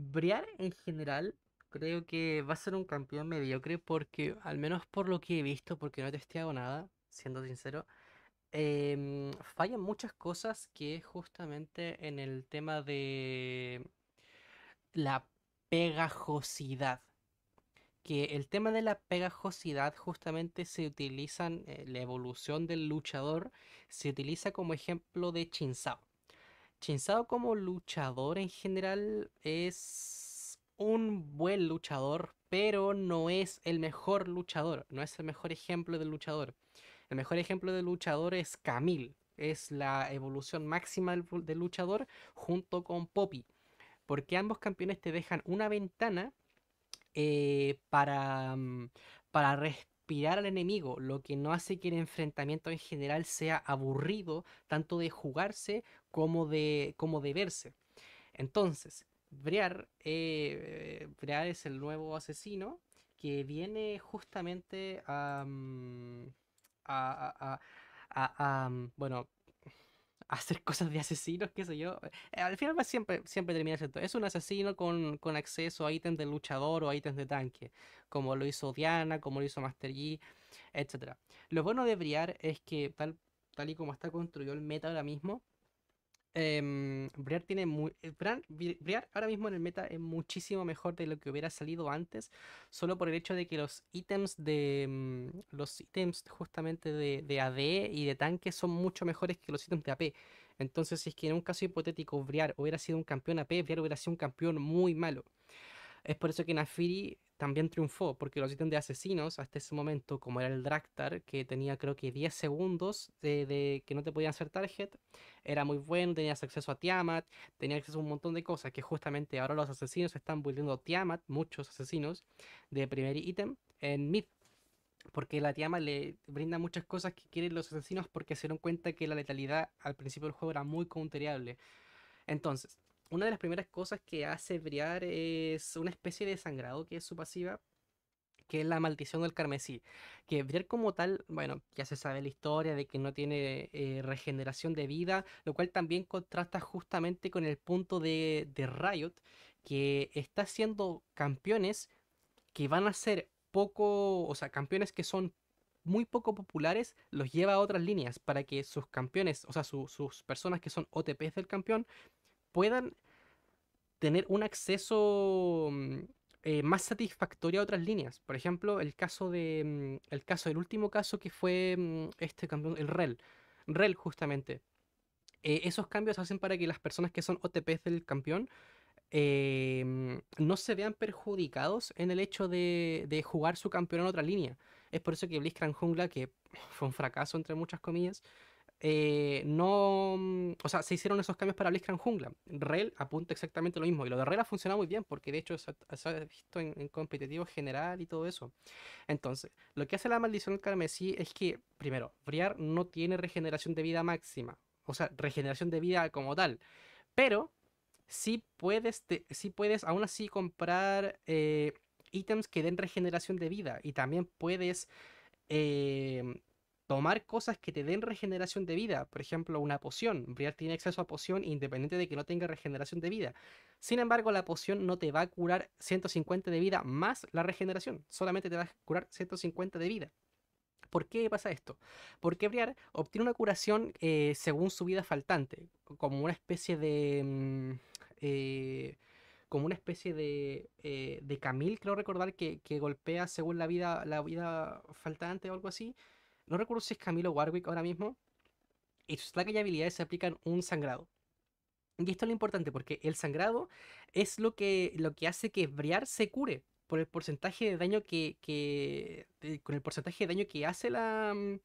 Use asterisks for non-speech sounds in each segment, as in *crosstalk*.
Briar en general creo que va a ser un campeón mediocre porque, al menos por lo que he visto, porque no he testeado nada, siendo sincero, em, fallan muchas cosas que justamente en el tema de la pegajosidad. Que el tema de la pegajosidad justamente se utiliza, eh, la evolución del luchador se utiliza como ejemplo de Chinzao. Chinsao como luchador en general es un buen luchador, pero no es el mejor luchador, no es el mejor ejemplo de luchador. El mejor ejemplo de luchador es Camille, es la evolución máxima del luchador junto con Poppy, porque ambos campeones te dejan una ventana eh, para, mm, para respirar al enemigo, lo que no hace que el enfrentamiento en general sea aburrido, tanto de jugarse como de, como de verse. Entonces, Briar eh, es el nuevo asesino que viene justamente a, mm, a, a, a mm, bueno, *laughs* hacer cosas de asesinos, qué sé yo. Eh, al final va siempre, siempre termina siendo. Es un asesino con, acceso a ítems de luchador o ítems de tanque, como lo hizo Diana, como lo hizo Master Yi, etc. Lo bueno de Briar es que tal, y como está construido el meta ahora mismo, Em, Briar tiene muy. Eh, Briar ahora mismo en el meta es muchísimo mejor de lo que hubiera salido antes. Solo por el hecho de que los ítems de. Em, los ítems justamente de, de AD y de tanque son mucho mejores que los ítems de AP. Entonces, si es que en un caso hipotético Briar hubiera sido un campeón AP, Briar hubiera sido un campeón muy malo. Es por eso que Nafiri también triunfó, porque los ítems de asesinos hasta ese momento, como era el Draktar, que tenía creo que 10 segundos de, que no te podían hacer target, era muy bueno, tenías acceso a Tiamat, tenías acceso a un montón de cosas, que justamente ahora los asesinos están volviendo Tiamat, muchos asesinos, de primer ítem en mid. Porque la Tiamat le brinda muchas cosas que quieren los asesinos porque se dieron cuenta que la letalidad al principio del juego era muy counterable. Entonces, una de las primeras cosas que hace Briar es una especie de sangrado que es su pasiva, que es la maldición del carmesí. Que Briar como tal, bueno, ya se sabe la historia de que no tiene eh, regeneración de vida, lo cual también contrasta justamente con el punto de, Riot, que está siendo campeones que van a ser poco, o sea, campeones que son muy poco populares los lleva a otras líneas para que sus campeones, o sea, sus personas que son OTPs del campeón, puedan tener un acceso mm, eh, más satisfactorio a otras líneas. Por ejemplo, el caso de mm, el caso del último caso que fue mm, este campeón, el REL, REL justamente. Eh, esos cambios hacen para que las personas que son OTPs del campeón eh, no se vean perjudicados en el hecho de, de, jugar su campeón en otra línea. Es por eso que Blitzcrank Jungla, que fue un fracaso entre muchas comillas, eh, no. Mm, o sea, se hicieron esos cambios para Blitzcrank Jungla. Rel apunta exactamente lo mismo. Y lo de Rel ha funcionado muy bien, porque de hecho se ha, visto en, competitivo general y todo eso. Entonces, lo que hace la maldición carmesí es que, primero, Briar no tiene regeneración de vida máxima. O sea, regeneración de vida como tal. Pero sí puedes, puedes aún así comprar eh, ítems que den regeneración de vida. Y también puedes. Eh, tomar cosas que te den regeneración de vida, por ejemplo, una poción. Briar tiene acceso a poción independiente de que no tenga regeneración de vida. Sin embargo, la poción no te va a curar 150 de vida más la regeneración, solamente te va a curar 150 de vida. ¿Por qué pasa esto? Porque Briar obtiene una curación eh, según su vida faltante, como una especie de... Mm, eh, como una especie de, eh, de Camil, creo recordar, que, que golpea según la vida, la vida faltante o algo así. No recuerdo si es Camilo Warwick ahora mismo. Y sus placas y habilidades se aplican un sangrado. Y esto es lo importante, porque el sangrado es lo que, lo que hace que Briar se cure por el porcentaje de daño que, con el porcentaje de daño que hace la mm,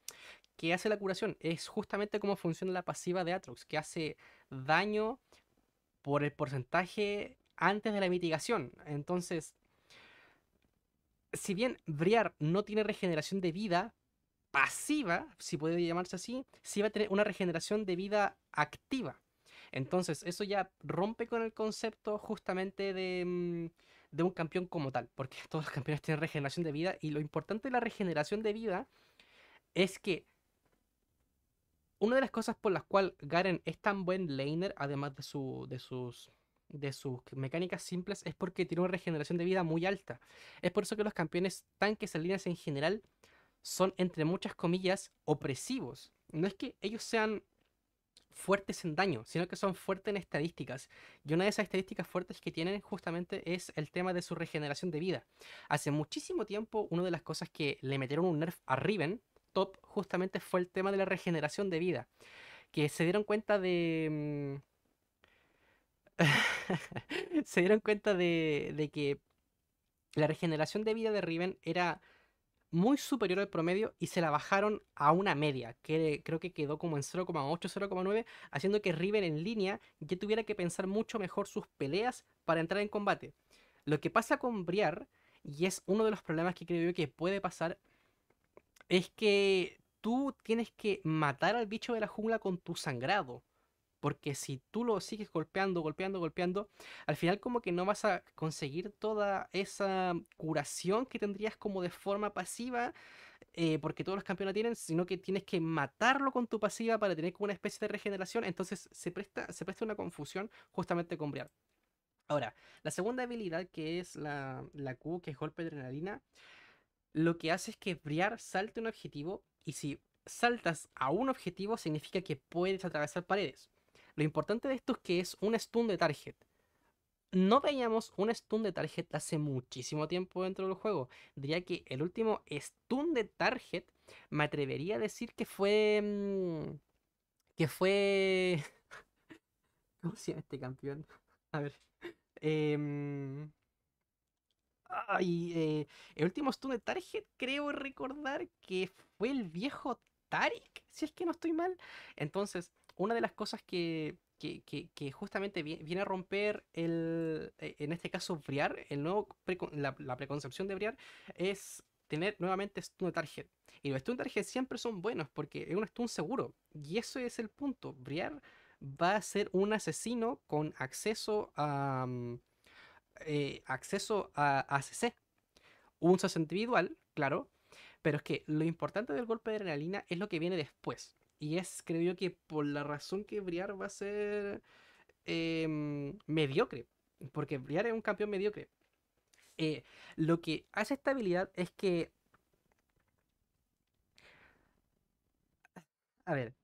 que hace la curación es justamente como funciona la pasiva de Atrox que hace daño por el porcentaje antes de la mitigación entonces si bien Briar no tiene regeneración de vida pasiva, si puede llamarse así, Si va a tener una regeneración de vida activa. Entonces, eso ya rompe con el concepto justamente de, mm, de un campeón como tal, porque *laughs* todos los campeones tienen regeneración de vida y lo importante de la regeneración de vida es que una de las cosas por las cuales Garen es tan buen laner, además de, su, de, sus, de sus mecánicas simples, es porque tiene una regeneración de vida muy alta. Es por eso que los campeones tanques en líneas en general son, entre muchas comillas, opresivos. No es que ellos sean fuertes en daño, sino que son fuertes en estadísticas. Y una de esas estadísticas fuertes que tienen justamente es el tema de su regeneración de vida. Hace muchísimo tiempo, una de las cosas que le metieron un nerf a Riven, top, justamente fue el tema de la regeneración de vida. Que se dieron cuenta de... Mm, *laughs* se dieron cuenta de, de que la regeneración de vida de Riven era muy superior al promedio y se la bajaron a una media, que creo que quedó como en 0,8, 0,9, haciendo que River en línea ya tuviera que pensar mucho mejor sus peleas para entrar en combate. Lo que pasa con Briar, y es uno de los problemas que creo yo que puede pasar, es que tú tienes que matar al bicho de la jungla con tu sangrado. Porque si tú lo sigues golpeando, golpeando, golpeando, al final como que no vas a conseguir toda esa curación que tendrías como de forma pasiva, eh, porque todos los campeones tienen, sino que tienes que matarlo con tu pasiva para tener como una especie de regeneración. Entonces se presta, se presta una confusión justamente con Briar. Ahora, la segunda habilidad que es la, Q, que es golpe de adrenalina, lo que hace es que Briar salte un objetivo y si saltas a un objetivo significa que puedes atravesar paredes. Lo importante de esto es que es un stun de target. No veíamos un stun de target hace muchísimo tiempo dentro del juego. Diría que el último stun de target me atrevería a decir que fue. Mm, que fue. *laughs* ¿Cómo se llama este campeón? *laughs* A ver. Em, ay, eh, el último stun de Target creo recordar que fue el viejo Tarik, si es que no estoy mal. Entonces, una de las cosas que, justamente viene a romper el, e, en este caso, Briar, el nuevo la, preconcepción de Briar, es tener nuevamente Stun Target. Y los Stun Target siempre son buenos porque es un Stun seguro. Y eso es el punto. Briar va a ser un asesino con acceso a. Mm, eh, acceso a ACC. Un sos individual, claro. Pero es que lo importante del golpe de adrenalina es lo que viene después. Y es, creo yo, que por la razón que Briar va a ser em, mediocre. Porque Briar es un campeón mediocre. Eh, lo que hace esta habilidad es que. A ver,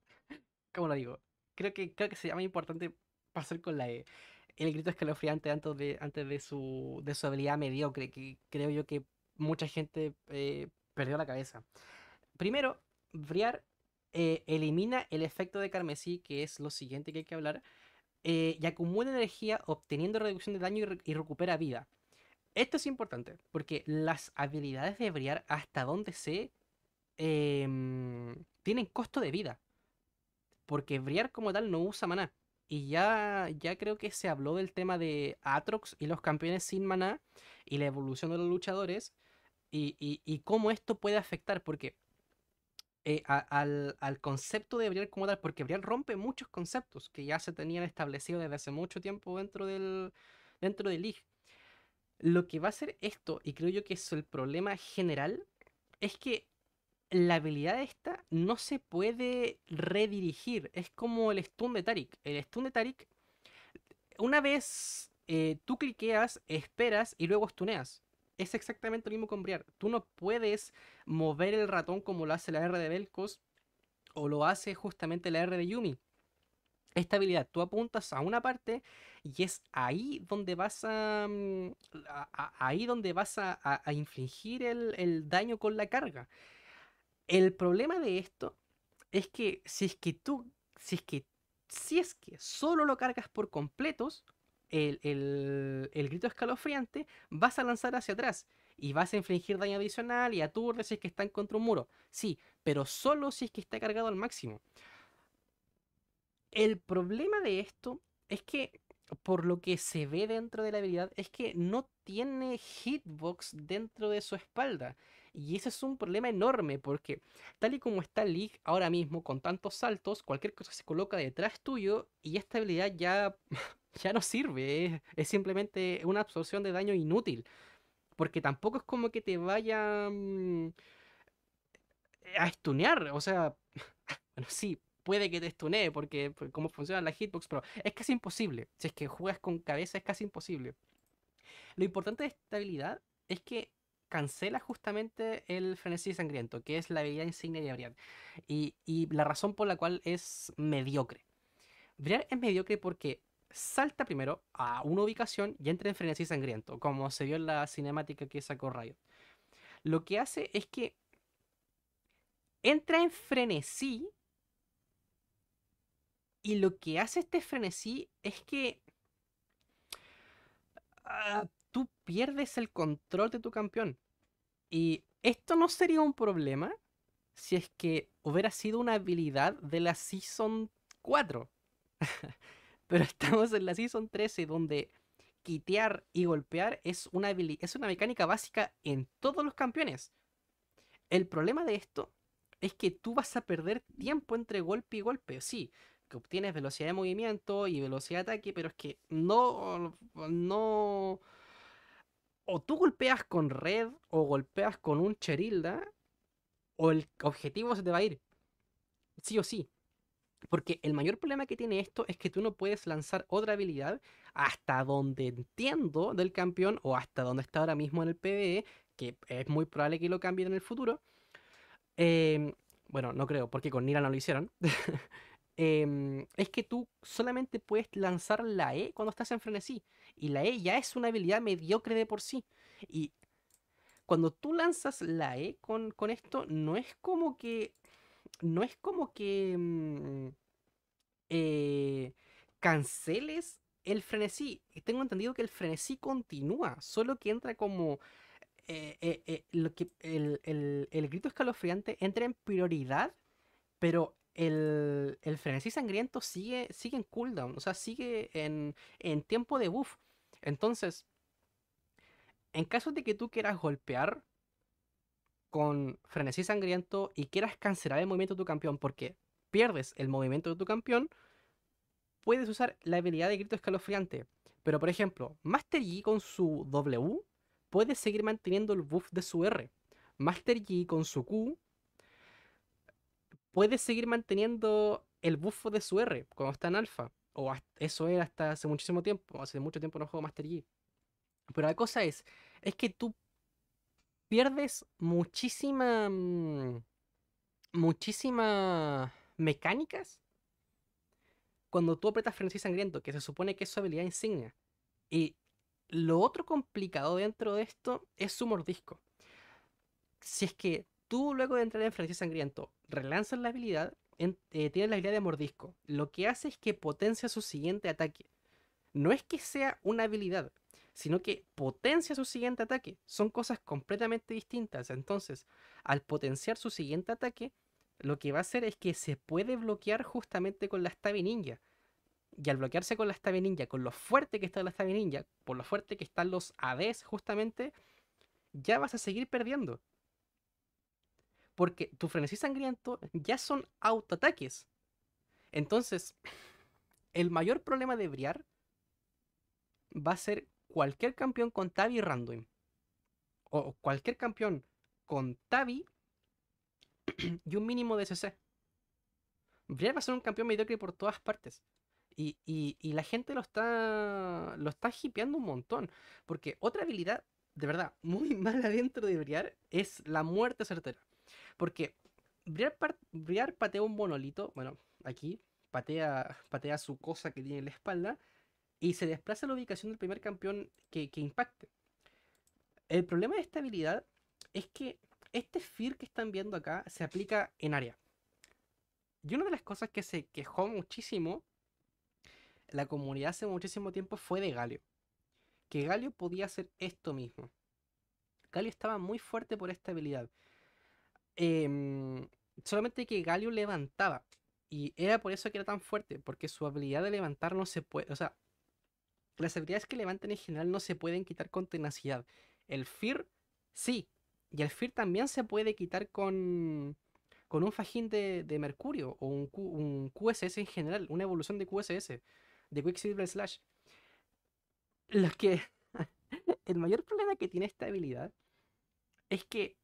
¿cómo lo digo? Creo que, creo que se llama importante pasar con la E. El grito escalofriante antes de, antes de, su, de su habilidad mediocre, que creo yo que mucha gente eh, perdió la cabeza. Primero, Briar eh, elimina el efecto de carmesí, que es lo siguiente que hay que hablar, eh, y acumula energía obteniendo reducción de daño y, recupera vida. Esto es importante, porque las habilidades de Briar, hasta donde sé, em, tienen costo de vida. Porque Briar como tal no usa maná. Y ya, ya creo que se habló del tema de Atrox y los campeones sin maná y la evolución de los luchadores y, y cómo esto puede afectar, porque eh, al, concepto de Brial como tal, porque Brial rompe muchos conceptos que ya se tenían establecidos desde hace mucho tiempo dentro del, dentro del IG. Lo que va a ser esto, y creo yo que es el problema general, es que la habilidad esta no se puede redirigir. Es como el stun de Tarik. El stun de Tarik, una vez eh, tú cliqueas, esperas y luego stuneas. Es exactamente lo mismo con Briar. Tú no puedes mover el ratón como lo hace la R de Belcos o lo hace justamente la R de Yumi. Esta habilidad, tú apuntas a una parte y es ahí donde vas a, mm, ahí donde vas a, infligir el, el daño con la carga. El problema de esto es que si es que tú, si es que, si es que solo lo cargas por completos, el, grito escalofriante, vas a lanzar hacia atrás y vas a infligir daño adicional y aturde si es que están contra un muro. Sí, pero solo si es que está cargado al máximo. El problema de esto es que, por lo que se ve dentro de la habilidad, es que no tiene hitbox dentro de su espalda. Y ese es un problema enorme porque, tal y como está League ahora mismo, con tantos saltos, cualquier cosa se coloca detrás tuyo y esta habilidad ya *laughs* ya no sirve, es, simplemente una absorción de daño inútil. Porque tampoco es como que te vaya mm, a estunear, o sea, *laughs* bueno, sí, puede que te estunee porque, como cómo funciona la hitbox, pero es casi imposible. Si es que juegas con cabeza es casi imposible. Lo importante de esta habilidad es que cancela justamente el frenesí sangriento, que es la habilidad insignia de Briar. Y, la razón por la cual es mediocre. Briar es mediocre porque salta primero a una ubicación y entra en frenesí sangriento, como se vio en la cinemática que sacó Riot. Lo que hace es que entra en frenesí y lo que hace este frenesí es que ah, tú pierdes el control de tu campeón. Y esto no sería un problema si es que hubiera sido una habilidad de la Season 4. *laughs* Pero estamos en la Season 13 donde quitear y golpear es una, es una mecánica básica en todos los campeones. El problema de esto es que tú vas a perder tiempo entre golpe y golpe. Sí, que obtienes velocidad de movimiento y velocidad de ataque, pero es que no, no... O tú golpeas con red o golpeas con un cherilda o el objetivo se te va a ir. Sí o sí. Porque el mayor problema que tiene esto es que tú no puedes lanzar otra habilidad hasta donde entiendo del campeón o hasta donde está ahora mismo en el PvE, que es muy probable que lo cambien en el futuro. Em, bueno, no creo, porque con Nira no lo hicieron. *laughs* Em, es que tú solamente puedes lanzar la E cuando estás en frenesí. Y la E ya es una habilidad mediocre de por sí. Y cuando tú lanzas la E con, con esto, no es como que no es como que mm, eh, canceles el frenesí. Tengo entendido que el frenesí continúa, solo que entra como... Eh, eh, lo que, el, grito escalofriante entra en prioridad, pero el, frenesí sangriento sigue, sigue en cooldown, o sea, sigue en, en tiempo de buff. Entonces, en caso de que tú quieras golpear con frenesí sangriento y quieras cancelar el movimiento de tu campeón porque pierdes el movimiento de tu campeón, puedes usar la habilidad de grito escalofriante. Pero por ejemplo, Master Yi con su W puede seguir manteniendo el buff de su R. Master Yi con su Q puede seguir manteniendo el buff de su R cuando está en alfa. O eso era hasta hace muchísimo tiempo. Hace mucho tiempo no juego Master Yi. Pero la cosa es, es que tú pierdes muchísima. Mm, muchísimas mecánicas cuando tú apretas frenesí sangriento, que se supone que es su habilidad insignia. Y lo otro complicado dentro de esto es su mordisco. Si es que tú luego de entrar en frenesí sangriento relanzas la habilidad, eh, tienes la habilidad de mordisco. Lo que hace es que potencia su siguiente ataque. No es que sea una habilidad, sino que potencia su siguiente ataque. Son cosas completamente distintas. Entonces, al potenciar su siguiente ataque, lo que va a hacer es que se puede bloquear justamente con la Stabby Ninja. Y al bloquearse con la Stabby Ninja, con lo fuerte que está la Stabby Ninja, por lo fuerte que están los ADs justamente, ya vas a seguir perdiendo. Porque tu frenesí sangriento ya son autoataques. Entonces, el mayor problema de Briar va a ser cualquier campeón con Tavi Random. O cualquier campeón con Tabi *clears throat* y un mínimo de CC. Briar va a ser un campeón mediocre por todas partes. Y, la gente lo está. lo está hipeando un montón. Porque otra habilidad, de verdad, *laughs* muy mala dentro de Briar es la muerte certera. Porque Briar, patea un monolito. Bueno, aquí. Patea, patea su cosa que tiene en la espalda y se desplaza la ubicación del primer campeón que, impacte. El problema de esta habilidad es que este fear que están viendo acá se aplica en área. Y una de las cosas que se quejó muchísimo la comunidad hace muchísimo tiempo fue de Galio. Que Galio podía hacer esto mismo. Galio estaba muy fuerte por esta habilidad. Em, solamente que Galio levantaba. Y era por eso que era tan fuerte. Porque su habilidad de levantar no se puede. O sea, las habilidades que levantan en general no se pueden quitar con tenacidad. El Fear, sí. Y el Fear también se puede quitar con, con un fajín de, Mercurio o un, QSS en general, una evolución de QSS, de Quicksilver Slash. Las que. *laughs* el mayor problema que tiene esta habilidad es que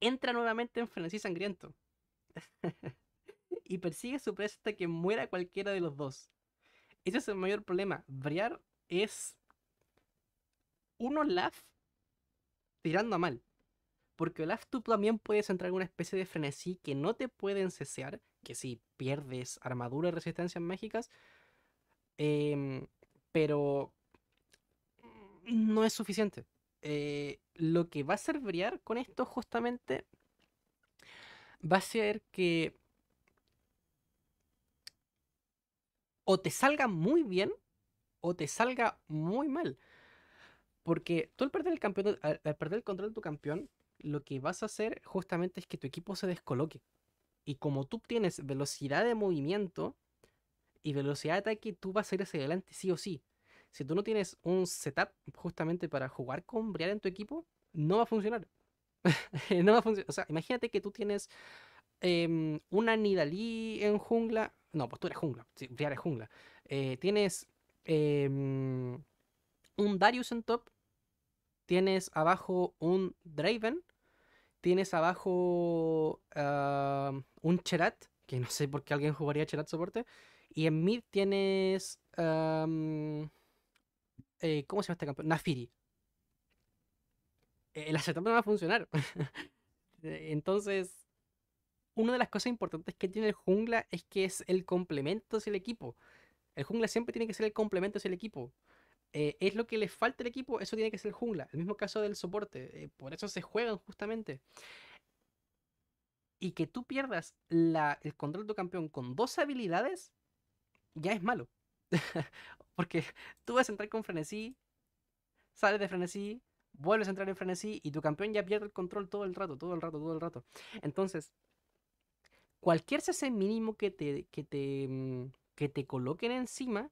entra nuevamente en frenesí sangriento. *laughs* y persigue su presa hasta que muera cualquiera de los dos. Ese es el mayor problema. Briar es uno Olaf tirando a mal. Porque Olaf tú también puedes entrar en una especie de frenesí que no te pueden cesear, que si pierdes armadura y resistencias mágicas, em, pero no es suficiente. Eh, lo que va a hacer Briar con esto justamente va a ser que o te salga muy bien o te salga muy mal. Porque tú al perder el, campeón, al, perder el control de tu campeón, lo que vas a hacer justamente es que tu equipo se descoloque. Y como tú tienes velocidad de movimiento y velocidad de ataque, tú vas a ir hacia adelante sí o sí. Si tú no tienes un setup justamente para jugar con Briar en tu equipo, no va a funcionar. *laughs* no va a funcionar. O sea, imagínate que tú tienes eh, em, una Nidalí en jungla, no, pues tú eres jungla. Sí, Friar es jungla. Eh, tienes em, un Darius en top. Tienes abajo un Draven. Tienes abajo ah, un Cherat. Que no sé por qué alguien jugaría Cherat soporte. Y en mid tienes. Eh, ¿Cómo se llama este campeón? Nafiri. Eh, el acertado no va a funcionar. *laughs* Entonces, una de las cosas importantes que tiene el jungla es que es el complemento hacia el equipo. El jungla siempre tiene que ser el complemento hacia el equipo. Eh, es lo que le falta al equipo, eso tiene que ser el jungla. El mismo caso del soporte, eh, por eso se juegan justamente. Y que tú pierdas la, el control de tu campeón con dos habilidades, ya es malo. *laughs* Porque tú vas a entrar con frenesí, sales de frenesí, vuelves a entrar en frenesí y tu campeón ya pierde el control todo el rato, todo el rato, todo el rato. Entonces, cualquier CC mínimo que te, que te, mm, que te coloquen encima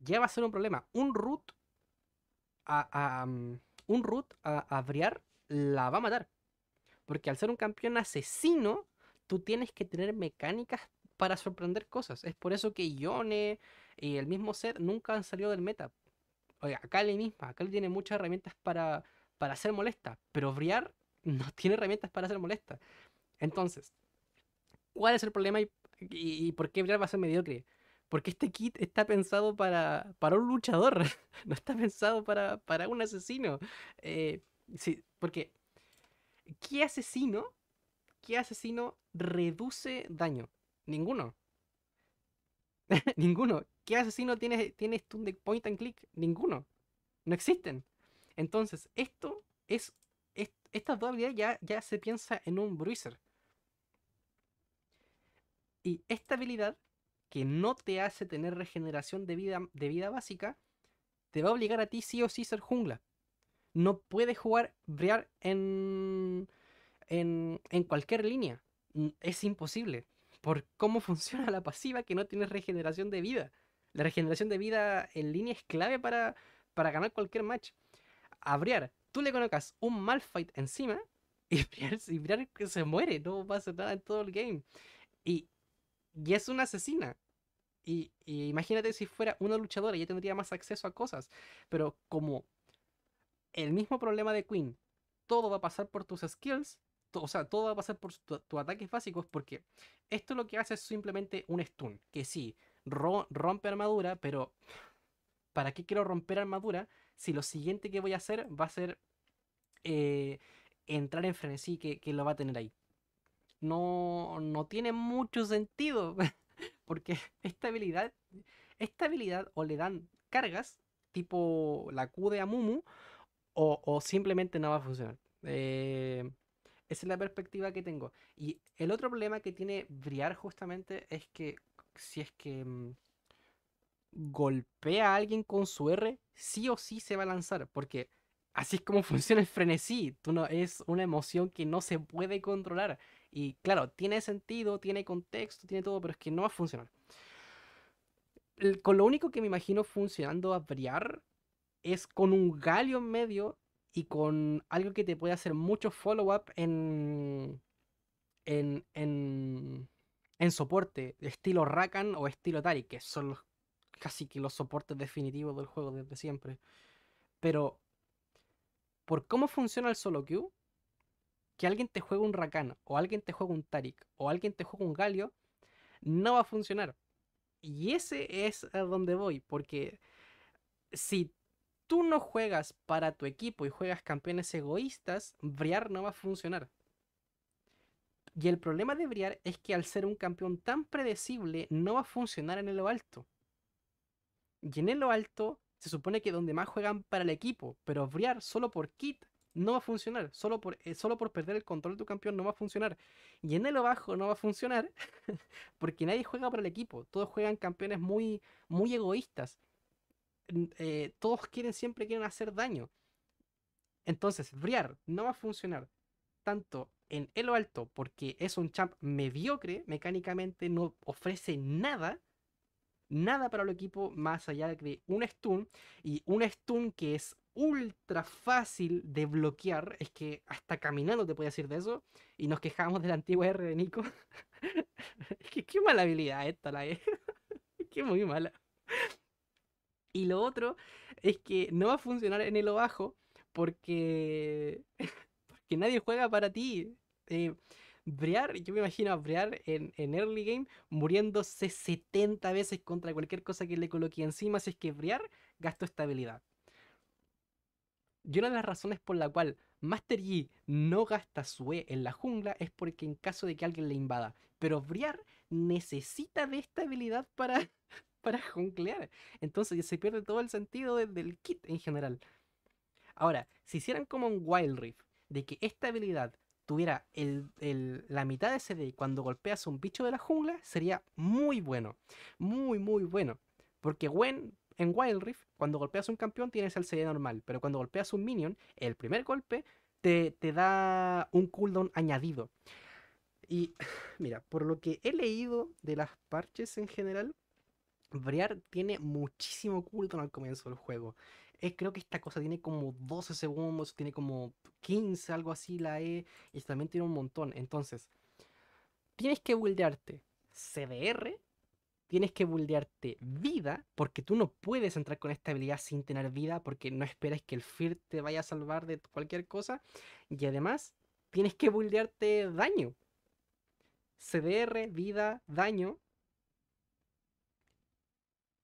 ya va a ser un problema. Un root a, mm, un root a, Briar la va a matar. Porque al ser un campeón asesino, tú tienes que tener mecánicas para sorprender cosas. Es por eso que Ione y el mismo set nunca han salido del meta. Oye, Akali misma, Akali tiene muchas herramientas para, para ser molesta, pero Briar no tiene herramientas para ser molesta. Entonces, cuál es el problema y, por qué Briar va a ser mediocre. Porque este kit está pensado para, para un luchador, *laughs* no está pensado para, para un asesino. Eh, sí, porque, ¿qué asesino? ¿Qué asesino reduce daño? Ninguno. *laughs* Ninguno. ¿Qué asesino tiene, tiene de point and click? Ninguno. No existen. Entonces, esto es. estas dos habilidades ya, ya se piensa en un bruiser. Y esta habilidad, que no te hace tener regeneración de vida, de vida básica, te va a obligar a ti sí o sí ser jungla. No puedes jugar Briar en, en, cualquier línea. Es imposible. Por cómo *laughs* funciona la pasiva que no tienes regeneración de vida. La regeneración de vida en línea es clave para, para ganar cualquier match. A Briar, tú le colocas un Malfight encima *laughs* y Briar, y se muere, no pasa nada en todo el game. Y y es una asesina. Y, imagínate si fuera una luchadora, ya tendría más acceso a cosas. Pero como el mismo problema de Queen, todo va a pasar por tus skills, o sea, todo va a pasar por tus ataques básicos, porque esto lo que hace es simplemente un stun, que sí, rompe armadura, pero ¿para qué quiero romper armadura si lo siguiente que voy a hacer va a ser eh, entrar en frenesí que, que lo va a tener ahí? no, tiene mucho sentido. *laughs* Porque esta habilidad, esta habilidad o le dan cargas, tipo la Q de Amumu, o, o simplemente no va a funcionar. Eh, esa es la perspectiva que tengo. Y el otro problema que tiene Briar justamente es que si es que mm, golpea a alguien con su R, sí o sí se va a lanzar, porque así es como *laughs* funciona el frenesí. Tú no, es una emoción que no se puede controlar. Y claro, tiene sentido, tiene contexto, tiene todo, pero es que no va a funcionar. con lo único que me imagino funcionando a Briar es con un galio en medio y con algo que te puede hacer mucho follow-up en, en, en, en, soporte, estilo Rakan o estilo Tari, que son casi que los soportes definitivos del juego desde siempre. Pero por cómo funciona el solo queue, que alguien te juegue un Rakan, o alguien te juegue un Tarik, o alguien te juegue un Galio, no va a funcionar. Y ese es a donde voy, porque si tú no juegas para tu equipo y juegas campeones egoístas, Briar no va a funcionar. Y el problema de Briar es que al ser un campeón tan predecible, no va a funcionar en el lo alto. Y en el lo alto, se supone que donde más juegan para el equipo, pero Briar solo por kit no va a funcionar. Solo por, eh, solo por perder el control de tu campeón no va a funcionar. Y en el bajo no va a funcionar *laughs* porque nadie juega para el equipo. Todos juegan campeones muy, muy egoístas. Eh, todos quieren, siempre quieren hacer daño. Entonces, Briar no va a funcionar tanto en Elo alto porque es un champ mediocre, mecánicamente no ofrece nada nada para el equipo más allá de un stun y un stun que es ultra fácil de bloquear, es que hasta caminando te puede decir de eso, y nos quejamos de la antigua R de Nico. *laughs* es que qué mala habilidad esta la es *laughs* que muy mala. Y lo otro es que no va a funcionar en el bajo porque, *laughs* porque nadie juega para ti. Briar, eh, Brear, yo me imagino a Brear en, early game muriéndose 70 veces contra cualquier cosa que le coloque encima, si es que Brear gastó esta habilidad. Y una de las razones por la cual Master Yi no gasta su E en la jungla es porque en caso de que alguien le invada. Pero Briar necesita de esta habilidad para, *laughs* para junglear. Entonces se pierde todo el sentido del kit en general. Ahora, si hicieran como un Wild Rift, de que esta habilidad tuviera la mitad de CD cuando golpeas a un bicho de la jungla, sería muy bueno. Muy, muy bueno. Porque Gwen en Wild Rift, cuando golpeas a un campeón tienes el CD normal, pero cuando golpeas a un minion, el primer golpe te, da un cooldown añadido. Y *sighs* mira, por lo que he leído de las parches en general, Briar tiene muchísimo cooldown al comienzo del juego. creo que esta cosa tiene como 12 segundos, tiene como 15, algo así la E, y también tiene un montón. Entonces, tienes que buildearte CDR tienes que buldearte vida, porque tú no puedes entrar con esta habilidad sin tener vida, porque no esperas que el Fear te vaya a salvar de cualquier cosa. Y además, tienes que buldearte daño. CDR, vida, daño.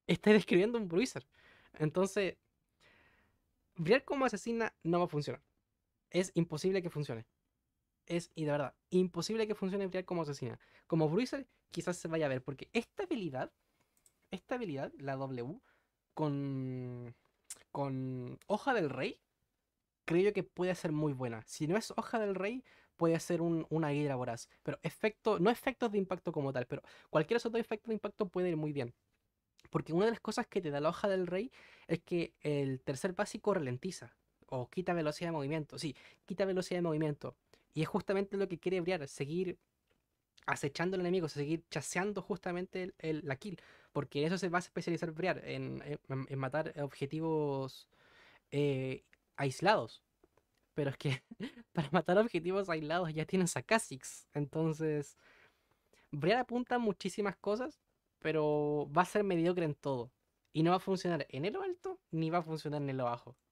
Está describiendo un bruiser. Entonces, Briar como asesina no va a funcionar. Es imposible que funcione. Es, y de verdad, imposible que funcione Briar como asesina. Como bruiser, quizás se vaya a ver, porque esta habilidad, esta habilidad, la W, con, con Hoja del Rey, creo que puede ser muy buena. Si no es Hoja del Rey, puede ser una hidra voraz. Pero efecto, no efectos de impacto como tal, pero cualquier otro efecto de impacto puede ir muy bien. Porque una de las cosas que te da la hoja del rey es que el tercer básico ralentiza o quita velocidad de movimiento. Sí, quita velocidad de movimiento. Y es justamente lo que quiere Briar, seguir acechando al enemigo, o seguir chaseando justamente el, la kill, porque eso se va a especializar Briar, en, matar objetivos eh, aislados. Pero es que *laughs* para matar objetivos aislados ya tienes a Kha'Zix, entonces Briar apunta muchísimas cosas, pero va a ser mediocre en todo. Y no va a funcionar en el alto, ni va a funcionar en el bajo